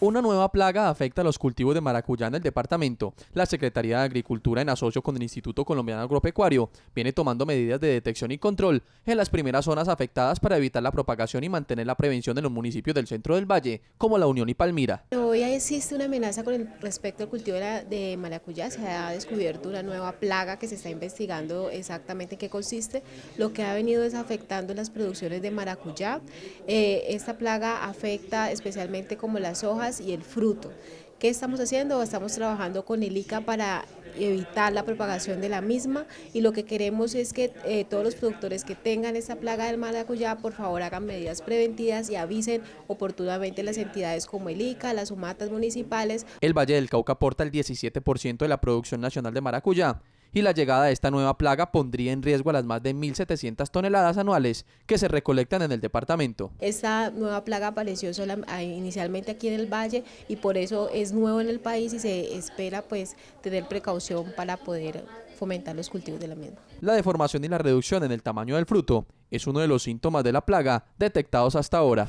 Una nueva plaga afecta a los cultivos de maracuyá en el departamento. La Secretaría de Agricultura, en asocio con el Instituto Colombiano Agropecuario, viene tomando medidas de detección y control en las primeras zonas afectadas para evitar la propagación y mantener la prevención en los municipios del centro del valle, como La Unión y Palmira. Hoy existe una amenaza con respecto al cultivo de maracuyá. Se ha descubierto una nueva plaga que se está investigando exactamente en qué consiste. Lo que ha venido es afectando las producciones de maracuyá. Eh, esta plaga afecta especialmente como las hojas y el fruto. ¿Qué estamos haciendo? Estamos trabajando con el ICA para evitar la propagación de la misma y lo que queremos es que eh, todos los productores que tengan esta plaga del maracuyá por favor hagan medidas preventivas y avisen oportunamente las entidades como el ICA, las sumatas municipales. El Valle del Cauca aporta el 17% de la producción nacional de maracuyá y la llegada de esta nueva plaga pondría en riesgo a las más de 1.700 toneladas anuales que se recolectan en el departamento. Esta nueva plaga apareció ah, inicialmente aquí en el valle y por eso es nuevo en el país y se espera pues tener precaución para poder fomentar los cultivos de la misma. La deformación y la reducción en el tamaño del fruto es uno de los síntomas de la plaga detectados hasta ahora.